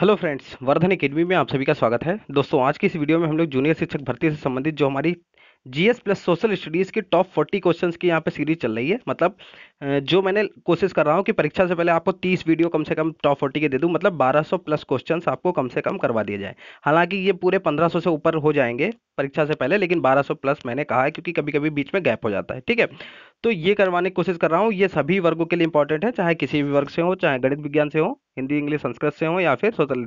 hello friends Vardhan academy में आप सभी का स्वागत है दोस्तों आज की इस वीडियो में हम लोग जूनियर शिक्षक भर्ती से संबंधित जो हमारी जीएस प्लस सोशल स्टडीज़ की टॉप फोर्टी क्वेश्चंस की यहाँ पे सीरीज चल रही है मतलब जो मैंने कोशिश कर रहा हूँ कि परीक्षा से पहले आपको तीस वीडियो कम से कम टॉप फोर्टी के दे दूँ मतलब बारह सौ प्लस क्वेश्चंस आपको कम से कम करवा दिए जाए हालांकि ये पूरे पंद्रह सौ से ऊपर हो जाएंगे परीक्षा से पहले लेकिन 1200 प्लस मैंने कहा है क्योंकि कभी कभी बीच में गैप हो जाता है ठीक है तो ये करवाने की कोशिश कर रहा हूँ ये सभी वर्गों के लिए इंपॉर्टेंट है चाहे किसी भी वर्ग से हो चाहे गणित विज्ञान से हो हिंदी इंग्लिश संस्कृत से हो या फिर सोशल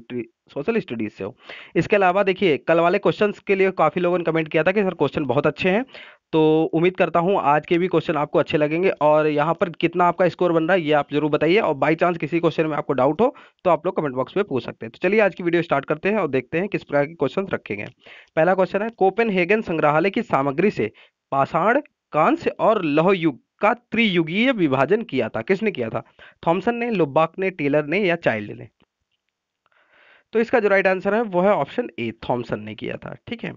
सोशल स्टडीज से हो इसके अलावा देखिए कल वाले क्वेश्चन के लिए काफ़ी लोगों ने कमेंट किया था कि सर क्वेश्चन बहुत अच्छे हैं तो उम्मीद करता हूँ आज के भी क्वेश्चन आपको अच्छे लगेंगे और यहाँ पर कितना आपका स्कोर बन रहा है ये आप जरूर बताइए और बाई चांस किसी क्वेश्चन में आपको डाउट हो तो आप लोग कमेंट बॉक्स में पूछ सकते हैं तो चलिए आज की वीडियो स्टार्ट करते हैं और देखते हैं किस प्रकार के क्वेश्चन रखेंगे पहला क्वेश्चन है हेगन संग्रहालय की सामग्री से पाषाण कांस्य और लौह युग का त्रियुगीय विभाजन किया था किसने किया था थॉमसन ने लुब्बाक ने टेलर ने या चाइल्ड ने तो इसका जो राइट आंसर है वो है ऑप्शन ए थॉम्सन ने किया था ठीक है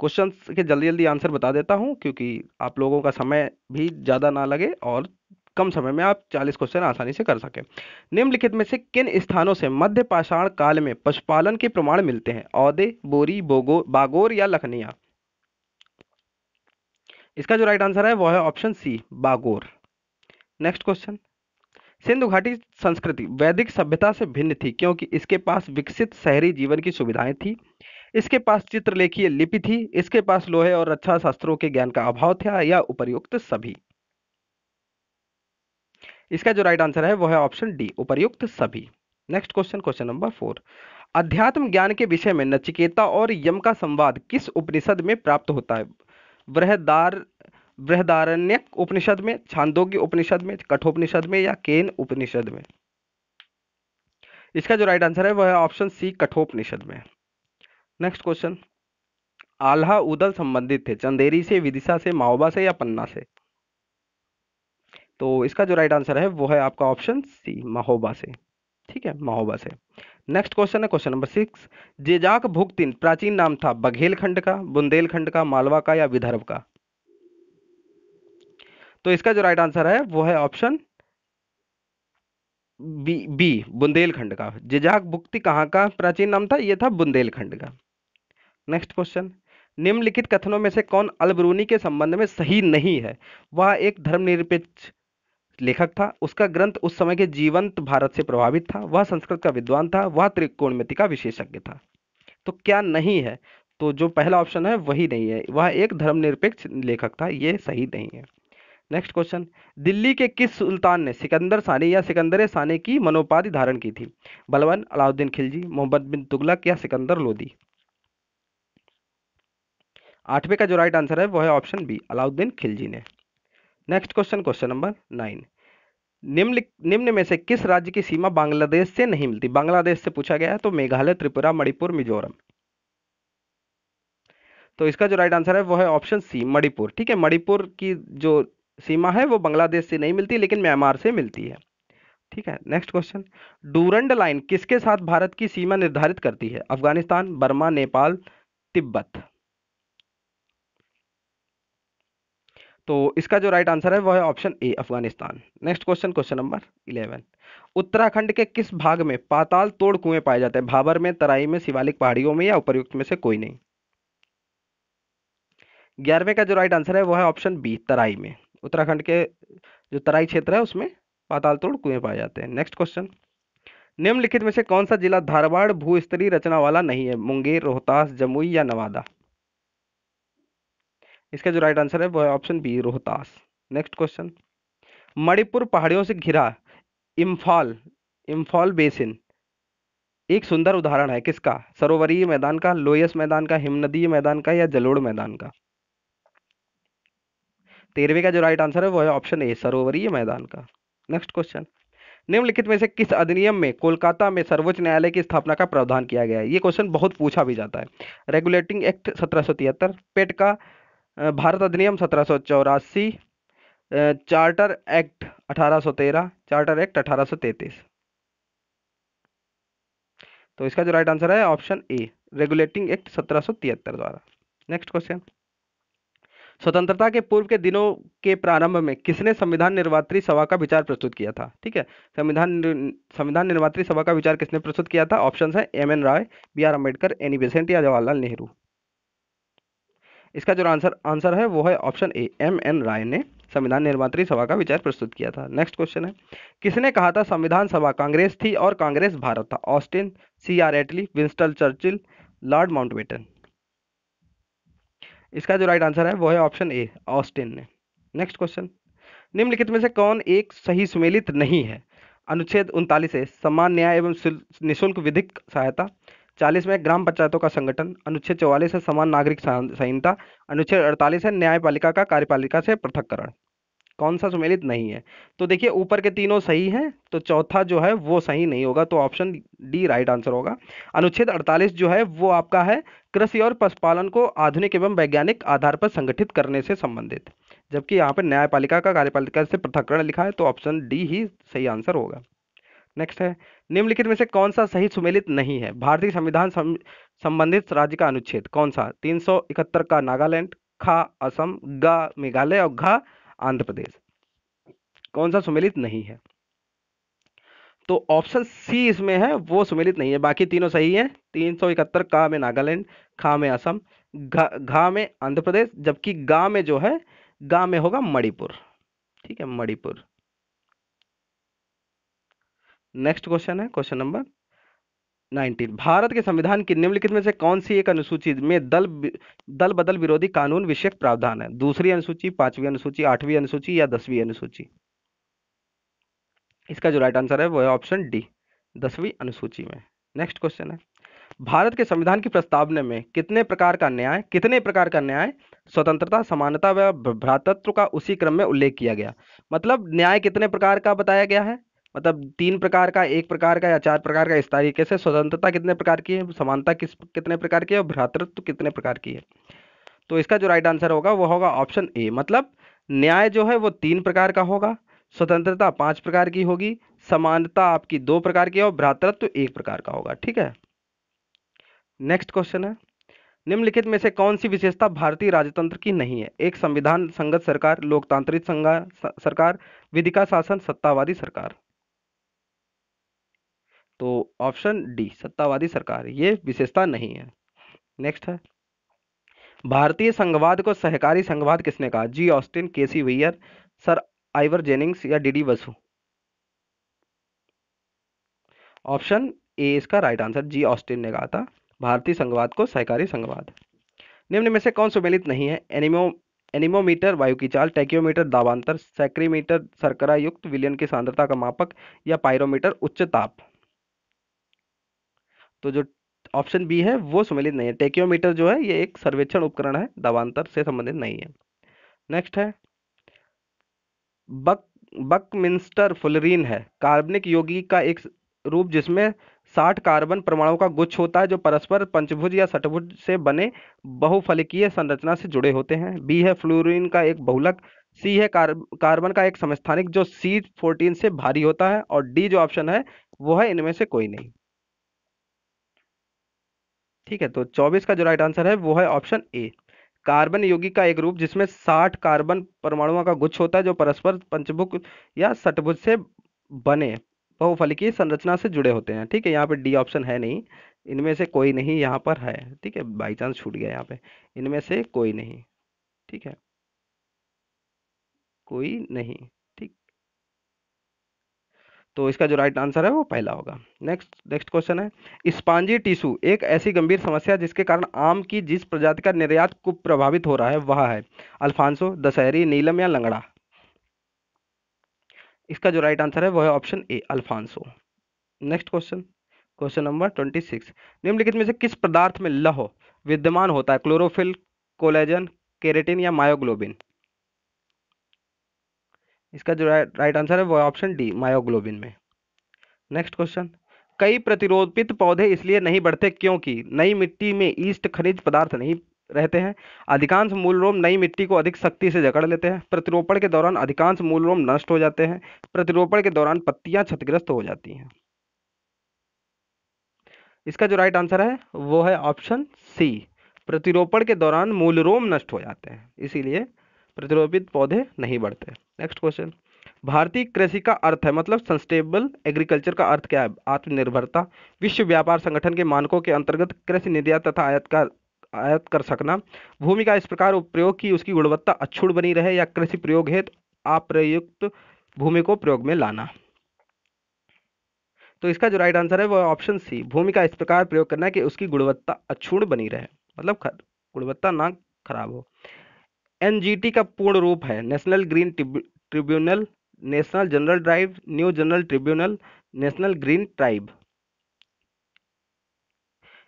क्वेश्चन के जल्दी जल्दी आंसर बता देता हूँ क्योंकि आप लोगों का समय भी ज़्यादा ना लगे और कम समय में आप 40 क्वेश्चन आसानी से कर सकें निम्नलिखित में से किन स्थानों से मध्य पाषाण काल में पशुपालन के प्रमाण मिलते हैं औदे बोरी बोगो बागोर या लखनिया इसका जो राइट आंसर है वो है option C Bagor next question Sindhu घाटी संस्कृति वैदिक सभ्यता से भिन्न थी क्योंकि इसके पास विकसित शहरी जीवन की सुविधाएं थी इसके पास चित्रलेखीय लिपि थी इसके पास लोहे और रक्षा शास्त्रों के ज्ञान का अभाव था या उपरयुक्त सभी इसका जो राइट आंसर है वह है ऑप्शन डी उपरयुक्त सभी next question question number four अध्यात्म ज्ञान के विषय में नचिकेता और यम का संवाद किस उपनिषद में प्राप्त होता है बृहदार बृहदारण्य उपनिषद में छांदोग्य उपनिषद में कठोपनिषद में या केन उपनिषद में इसका जो राइट आंसर है वह है ऑप्शन सी कठोपनिषद में नेक्स्ट क्वेश्चन आल्हा उदल संबंधित थे चंदेरी से विदिशा से माओबा से या पन्ना से तो इसका जो राइट आंसर है वो है आपका ऑप्शन सी महोबा से ठीक है महोबा से नेक्स्ट क्वेश्चन है question number six Jejak Bhukti प्राचीन नाम था बघेलखंड का बुंदेलखंड का मालवा का या विदर्भ का तो इसका जो राइट आंसर है वो है ऑप्शन बी बी बुंदेलखंड का जेजाक भुक्ति कहाँ का प्राचीन नाम था ये था बुंदेलखंड का नेक्स्ट क्वेश्चन निम्नलिखित कथनों में से कौन अलबरूनी के संबंध में सही नहीं है वह एक धर्मनिरपेक्ष लेखक था उसका ग्रंथ उस समय के जीवंत भारत से प्रभावित था वह संस्कृत का विद्वान था वह त्रिकोणमिति का विशेषज्ञ था तो क्या नहीं है तो जो पहला ऑप्शन है वही नहीं है वह एक धर्मनिरपेक्ष लेखक था ये सही नहीं है नेक्स्ट क्वेश्चन दिल्ली के किस सुल्तान ने सिकंदर सानी या सिकंदर सानी की मनोपाधि धारण की थी बलवन अलाउद्दीन खिलजी मोहम्मद बिन तुगलक या सिकंदर लोदी आठवें का जो राइट आंसर है वह है ऑप्शन बी अलाउद्दीन खिलजी ने next question question number nine निम्न निम्न में से किस राज्य की सीमा बांग्लादेश से नहीं मिलती बांग्लादेश से पूछा गया है तो मेघालय त्रिपुरा मणिपुर मिजोरम तो इसका जो राइट आंसर है वो है ऑप्शन सी मणिपुर ठीक है मणिपुर की जो सीमा है वो बांग्लादेश से नहीं मिलती लेकिन म्यांमार से मिलती है ठीक है नेक्स्ट क्वेश्चन डूरंड लाइन किसके साथ भारत की सीमा निर्धारित करती है अफगानिस्तान बर्मा नेपाल तिब्बत तो इसका जो राइट आंसर है वह है option A Afghanistan next question question number eleven Uttarakhand के किस भाग में पाताल तोड़ कुएं पाए जाते हैं भाबर में तराई में शिवालिक पहाड़ियों में या उपरयुक्त में से कोई नहीं ग्यारहवें का जो राइट आंसर है वह है ऑप्शन बी तराई में उत्तराखंड के जो तराई क्षेत्र है उसमें पाताल तोड़ कुएं पाए जाते हैं नेक्स्ट क्वेश्चन निम्नलिखित में से कौन सा जिला धारवाड़ भूस्तरीय रचना वाला नहीं है मुंगेर रोहतास जमुई या नवादा इसका जो राइट आंसर है वह option B Rohtas next question Manipur पहाड़ियों से घिरा इम्फाल इम्फाल बेसिन एक सुंदर उदाहरण है किसका सरोवरीय मैदान का लोयस मैदान का हिमनदीय मैदान का या जलोड़ मैदान का तेरहवे का जो राइट आंसर है वो है ऑप्शन ए सरोवरीय मैदान का नेक्स्ट क्वेश्चन निम्नलिखित में से किस अधिनियम में कोलकाता में सर्वोच्च न्यायालय की स्थापना का प्रावधान किया गया है ये क्वेश्चन बहुत पूछा भी जाता है रेगुलेटिंग एक्ट सत्रह सौ तिहत्तर पेट का भारत अधिनियम सत्रह सौ चौरासी चार्टर एक्ट अठारह तेरह चार्टर एक्ट अठारह 1833 तो इसका जो राइट आंसर है ऑप्शन ए रेगुलेटिंग एक्ट सत्रह तिहत्तर द्वारा नेक्स्ट क्वेश्चन स्वतंत्रता के पूर्व के दिनों के प्रारंभ में किसने संविधान निर्वात्री सभा का विचार प्रस्तुत किया था ठीक है संविधान संविधान निर्वात्री सभा का विचार किसने प्रस्तुत किया था ऑप्शन है M N Roy B R Ambedkar Annie Besant या जवाहरलाल नेहरू इसका जो आंसर आंसर है वो है option A M N Roy ने संविधान निर्मात्री सभा का विचार प्रस्तुत किया था नेक्स्ट क्वेश्चन है किसने कहा था संविधान सभा कांग्रेस थी और कांग्रेस भारत था Austin C R Attlee Winston Churchill Lord Mountbatten इसका जो राइट आंसर है वो है ऑप्शन ए ऑस्टिन ने नेक्स्ट क्वेश्चन निम्नलिखित में से कौन एक सही सुमेलित नहीं है अनुच्छेद उनतालीस ए समान न्याय एवं निःशुल्क विधिक सहायता चालीस में ग्राम पंचायतों का संगठन अनुच्छेद चौवालीस है समान नागरिक संहिता अनुच्छेद अड़तालीस है न्यायपालिका का कार्यपालिका से पृथककरण कौन सा सम्मिलित नहीं है तो देखिए ऊपर के तीनों सही हैं तो चौथा जो है वो सही नहीं होगा तो ऑप्शन डी राइट आंसर होगा अनुच्छेद 48 जो है वो आपका है कृषि और पशुपालन को आधुनिक एवं वैज्ञानिक आधार पर संगठित करने से संबंधित जबकि यहाँ पर न्यायपालिका का कार्यपालिका से पृथककरण लिखा है तो ऑप्शन डी ही सही आंसर होगा नेक्स्ट है निम्नलिखित में से कौन सा सही सुमेलित नहीं है भारतीय संविधान संबंधित राज्य का अनुच्छेद कौन सा इकहत्तर का नागालैंड खा असम ग मेघालय और घा आंध्र प्रदेश कौन सा सुमेलित नहीं है तो ऑप्शन सी इसमें है वो सुमेलित नहीं है बाकी तीनों सही है इकहत्तर का में नागालैंड खा में असम घा में आंध्र प्रदेश जबकि गा में जो है गा में होगा मणिपुर ठीक है मणिपुर नेक्स्ट क्वेश्चन है क्वेश्चन नंबर 19 भारत के संविधान की निम्नलिखित में से कौन सी एक अनुसूची में दल दल बदल विरोधी कानून विषय प्रावधान है दूसरी अनुसूची पांचवी अनुसूची आठवीं अनुसूची या दसवीं अनुसूची इसका जो राइट आंसर है वो है ऑप्शन डी दसवीं अनुसूची में नेक्स्ट क्वेश्चन है भारत के संविधान की प्रस्तावना में कितने प्रकार का न्याय कितने प्रकार का न्याय स्वतंत्रता समानता व भ्रातत्व का उसी क्रम में उल्लेख किया गया मतलब न्याय कितने प्रकार का बताया गया है मतलब तीन प्रकार का एक प्रकार का या चार प्रकार का इस तरीके से स्वतंत्रता कितने प्रकार की है समानता किस कितने प्रकार की है और भ्रातृत्व कितने प्रकार की है तो इसका जो राइट आंसर होगा वो होगा ऑप्शन ए मतलब न्याय जो है वो तीन प्रकार का होगा स्वतंत्रता पांच प्रकार की होगी समानता आपकी दो प्रकार की और भ्रातृत्व एक प्रकार का होगा ठीक है नेक्स्ट क्वेश्चन है निम्नलिखित में से कौन सी विशेषता भारतीय राजतंत्र की नहीं है एक संविधान संगत सरकार लोकतांत्रिक सरकार विधिका शासन सत्तावादी सरकार तो ऑप्शन डी सत्तावादी सरकार ये विशेषता नहीं है नेक्स्ट है भारतीय संघवाद को सहकारी संघवाद किसने कहा जी Austin K C Wheare sir Ivor Jennings या D D Basu option A इसका राइट आंसर जी ऑस्टिन ने कहा था भारतीय संघवाद को सहकारी संघवाद निम्न में से कौन सुमेलित नहीं है एनिमो एनिमोमीटर वायु की चाल टैक्योमीटर दाबांतर सैक्रीमीटर सरकरा युक्त विलियन की सांद्रता का मापक या पायरोमीटर उच्च ताप तो जो ऑप्शन बी है वो सम्मिलित नहीं है टेक्योमीटर जो है ये एक सर्वेक्षण उपकरण है दवांतर से संबंधित नहीं है नेक्स्ट है बक बकमिंस्टर फुलरीन है कार्बनिक यौगिक का एक रूप जिसमें 60 कार्बन परमाणुओं का गुच्छ होता है जो परस्पर पंचभुज या षटभुज से बने बहुफलकीय संरचना से जुड़े होते हैं बी है फ्लोरीन का एक बहुलक सी है कार्ब, कार्बन का एक समस्थानिक जो सी फोर्टीन से भारी होता है और डी जो ऑप्शन है वो है इनमें से कोई नहीं ठीक है तो 24 का जो राइट आंसर है वो है ऑप्शन ए कार्बन योगी का एक रूप जिसमें 60 कार्बन परमाणुओं का गुच्छ होता है जो परस्पर पंचभुक या सटभुज से बने बहुफलकीय संरचना से जुड़े होते हैं ठीक है यहाँ पे डी ऑप्शन है नहीं इनमें से कोई नहीं यहाँ पर है ठीक है बाई चांस छूट गया यहाँ पे इनमें से कोई नहीं ठीक है कोई नहीं तो इसका जो राइट आंसर है वो पहला होगा नेक्स्ट नेक्स्ट क्वेश्चन है स्पांजी टिश्यू एक ऐसी गंभीर समस्या जिसके कारण आम की जिस प्रजाति का निर्यात को प्रभावित हो रहा है वह है अल्फांसो दशहरी नीलम या लंगड़ा इसका जो राइट आंसर है वह है option A Alphonso next question question number twenty six निम्नलिखित में से किस पदार्थ में लौह विद्यमान होता है क्लोरोफिल कोलेजन केरेटिन या मायोग्लोबिन इसका जो राइट आंसर है वो ऑप्शन डी मायोग्लोबिन में नेक्स्ट क्वेश्चन कई प्रतिरोधित पौधे इसलिए नहीं बढ़ते क्योंकि नई मिट्टी में ईस्ट खनिज पदार्थ नहीं रहते हैं अधिकांश मूल रोम नई मिट्टी को अधिक शक्ति से जकड़ लेते हैं प्रतिरोपण के दौरान अधिकांश मूल रोम नष्ट हो जाते हैं प्रतिरोपण के दौरान पत्तियां क्षतिग्रस्त हो जाती हैं इसका जो राइट आंसर है वो है ऑप्शन सी प्रतिरोपण के दौरान मूल रोम नष्ट हो जाते हैं इसीलिए प्रतिरोपित पौधे नहीं बढ़ते नेक्स्ट क्वेश्चन भारतीय कृषि का अर्थ है मतलब सस्टेनेबल एग्रीकल्चर का अर्थ क्या है आत्मनिर्भरता विश्व व्यापार संगठन के मानकों के अंतर्गत कृषि निर्यात तथा आयात का आयात कर सकना भूमि का इस प्रकार उपयोग की उसकी गुणवत्ता अक्षुण बनी रहे या कृषि प्रयोग हेतु अप्रयुक्त भूमि को प्रयोग में लाना तो इसका जो राइट आंसर है वो ऑप्शन सी भूमि का इस प्रकार प्रयोग करना है कि उसकी गुणवत्ता अक्षुण बनी रहे मतलब गुणवत्ता ना खराब हो एनजीटी का पूर्ण रूप है national green tribunal national general drive new general tribunal national green tribe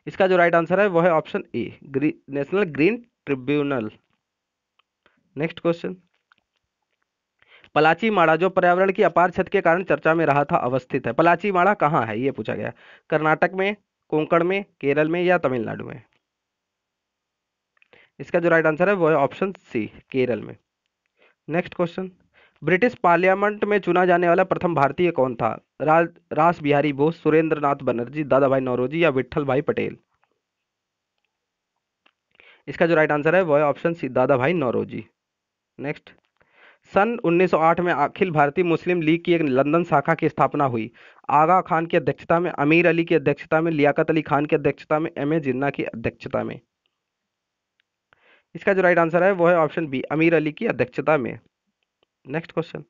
इसका जो राइट आंसर है वो है option A national green tribunal next question Plachimada जो पर्यावरण की अपार छत के कारण चर्चा में रहा था अवस्थित है पलाची माड़ा कहाँ है ये पूछा गया कर्नाटक में कोंकण में केरल में या तमिलनाडु में इसका जो राइट आंसर है वो है ऑप्शन सी केरल में नेक्स्ट क्वेश्चन ब्रिटिश पार्लियामेंट में चुना जाने वाला प्रथम भारतीय कौन था रा, रास बिहारी बोस सुरेंद्र नाथ बनर्जी दादा भाई नौरोजी या विठल भाई पटेल इसका जो राइट आंसर है वो है ऑप्शन सी दादा भाई नौरोजी नेक्स्ट सन 1908 में अखिल भारतीय मुस्लिम लीग की एक लंदन शाखा की स्थापना हुई आगा खान की अध्यक्षता में अमीर अली की अध्यक्षता में लियाकत अली खान की अध्यक्षता में एम ए जिन्ना की अध्यक्षता में इसका जो राइट आंसर है वो है ऑप्शन बी अमीर अली की अध्यक्षता में नेक्स्ट क्वेश्चन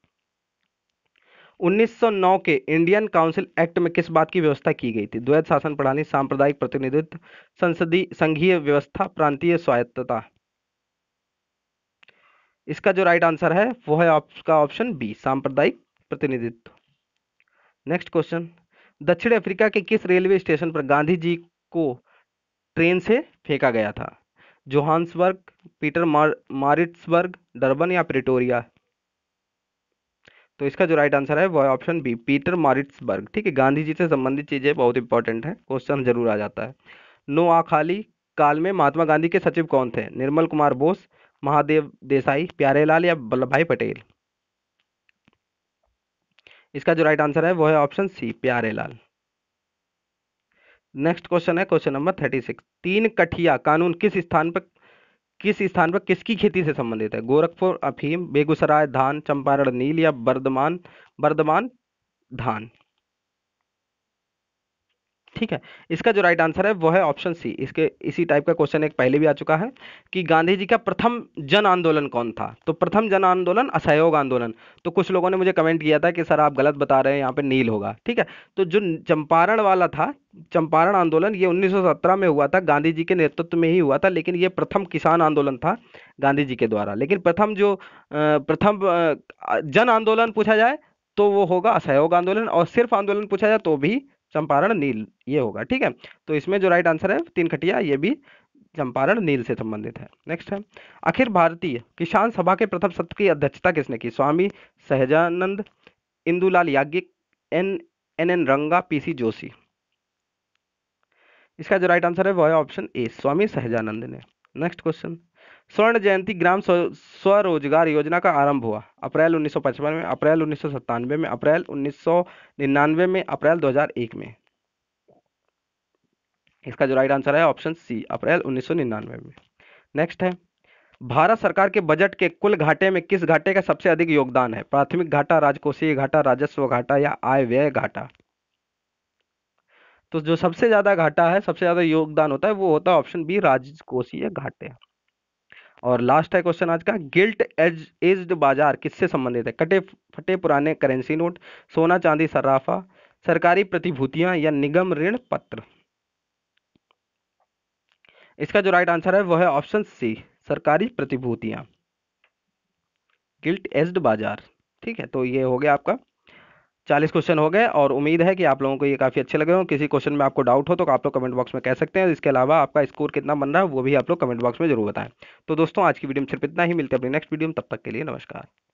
1909 के इंडियन काउंसिल एक्ट में किस बात की व्यवस्था की गई थी द्वैत शासन प्रणाली सांप्रदायिक प्रतिनिधित्व संसदीय संघीय व्यवस्था प्रांतीय स्वायत्तता इसका जो राइट आंसर है वो है आपका ऑप्शन बी सांप्रदायिक प्रतिनिधित्व नेक्स्ट क्वेश्चन दक्षिण अफ्रीका के किस रेलवे स्टेशन पर गांधी जी को ट्रेन से फेंका गया था Johannesburg Pietermaritzburg Durban या प्रिटोरिया तो इसका जो राइट आंसर है वह ऑप्शन बी पीटर मारिट्सबर्ग ठीक है गांधी जी से संबंधित चीज़ें बहुत इंपॉर्टेंट हैं क्वेश्चन जरूर आ जाता है नो आखाली काल में महात्मा गांधी के सचिव कौन थे निर्मल कुमार बोस महादेव देसाई प्यारेलाल या वल्लभ भाई पटेल इसका जो राइट आंसर है वह है option C Pyarelal next question है क्वेश्चन नंबर थर्टी सिक्स तीन कठिया कानून किस स्थान पर किस स्थान पर किसकी खेती से संबंधित है गोरखपुर अफीम बेगूसराय धान चंपारण नील या बर्धमान बर्धमान धान ठीक है इसका जो राइट आंसर है वो है ऑप्शन सी इसके इसी टाइप का क्वेश्चन एक पहले भी आ चुका है कि गांधी जी का प्रथम जन आंदोलन कौन था तो प्रथम जन आंदोलन असहयोग आंदोलन तो कुछ लोगों ने मुझे कमेंट किया था कि सर आप गलत बता रहे हैं यहाँ पे नील होगा ठीक है तो जो चंपारण वाला था चंपारण आंदोलन ये उन्नीस में हुआ था गांधी जी के नेतृत्व में ही हुआ था लेकिन ये प्रथम किसान आंदोलन था गांधी जी के द्वारा लेकिन प्रथम जो प्रथम जन आंदोलन पूछा जाए तो वो होगा असहयोग आंदोलन और सिर्फ आंदोलन पूछा जाए तो भी चंपारण नील ये होगा ठीक है तो इसमें जो राइट आंसर है तीन खटिया ये भी चंपारण नील से संबंधित है नेक्स्ट है अखिल भारतीय किसान सभा के प्रथम सत्र की अध्यक्षता किसने की Swami Sahajanand Indulal Yagnik N N N Ranga PC Joshi इसका जो राइट आंसर है वह ऑप्शन ए स्वामी सहजानंद ने नेक्स्ट क्वेश्चन स्वर्ण जयंती ग्राम स्वरोजगार योजना का आरंभ हुआ अप्रैल 1955 में अप्रैल उन्नीस में अप्रैल 1999 में अप्रैल 2001 में इसका जो राइट आंसर है ऑप्शन सी अप्रैल 1999 में नेक्स्ट है भारत सरकार के बजट के कुल घाटे में किस घाटे का सबसे अधिक योगदान है प्राथमिक घाटा राजकोषीय घाटा राजस्व घाटा या आय व्यय घाटा तो जो सबसे ज्यादा घाटा है सबसे ज्यादा योगदान होता है वो होता है ऑप्शन बी राजकोषीय घाटे और लास्ट है क्वेश्चन आज का गिल्ट एज एज्ड बाजार किससे संबंधित है कटे फटे पुराने करेंसी नोट सोना चांदी सर्राफा सरकारी प्रतिभूतियां या निगम ऋण पत्र इसका जो राइट आंसर है वह है ऑप्शन सी सरकारी प्रतिभूतियां गिल्ट एज्ड बाजार ठीक है तो ये हो गया आपका चालीस क्वेश्चन हो गए और उम्मीद है कि आप लोगों को ये काफ़ी अच्छे लगे हों किसी क्वेश्चन में आपको डाउट हो तो आप लोग कमेंट बॉक्स में कह सकते हैं इसके अलावा आपका स्कोर कितना बन रहा है वो भी आप लोग कमेंट बॉक्स में जरूर बताएं तो दोस्तों आज की वीडियो में सिर्फ इतना ही मिलते हैं अपने नेक्स्ट वीडियो में तब तक के लिए नमस्कार